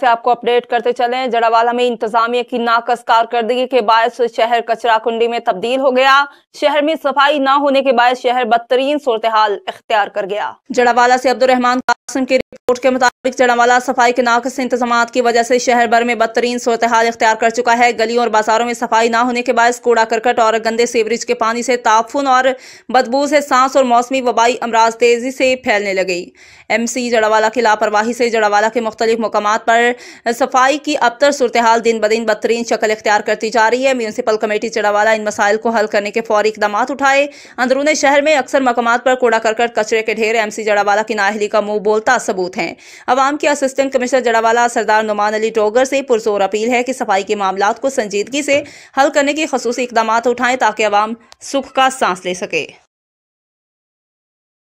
से आपको अपडेट करते चले जड़ावाला में इंतजामिया की नाकस कारकर्दगी के बायस शहर कचरा कुंडी में तब्दील हो गया शहर में सफाई न होने के बायस शहर बदतरीन सूरत हाल इख्तियार कर गया जड़ावाला से अब्दुलरहमान कासम की रिपोर्ट के मुताबिक जड़ावाला सफाई के नाकस इंतजाम की वजह से शहर भर में बदतरीन सूरत हाल इख्तियार कर चुका है गलियों और बाजारों में सफाई न होने के बायस कूड़ा करकट और गंदे सीवरेज के पानी से ताफुन और बदबू से सांस और मौसमी वबाई अमराज तेजी से फैलने लगी एम सी जड़ावाला की लापरवाही से जड़ावाला के मुख्तलिफ मकाम पर सफाई की अबतर सूरत हाल दिन ब दिन बदतरीन शक्ल इख्तियार करती जा रही है म्यूनसिपल कमेटी चिड़ावाला इन मसाइल को हल करने के फौरी इकदाम उठाए अंदरूने शहर में अक्सर मकाम पर कूड़ा करकट कचरे के ढेर एम सी जड़ावाला की नाहली का मुंह बोलता सबूत है अवाम के असिस्टेंट कमिश्नर जड़ावाला सरदार नुमान अली टोगर से पुरजोर अपील है कि सफाई के मामला को संजीदगी से हल करने के खसूस इकदाम उठाएं ताकि आवाम सुख का सांस ले सके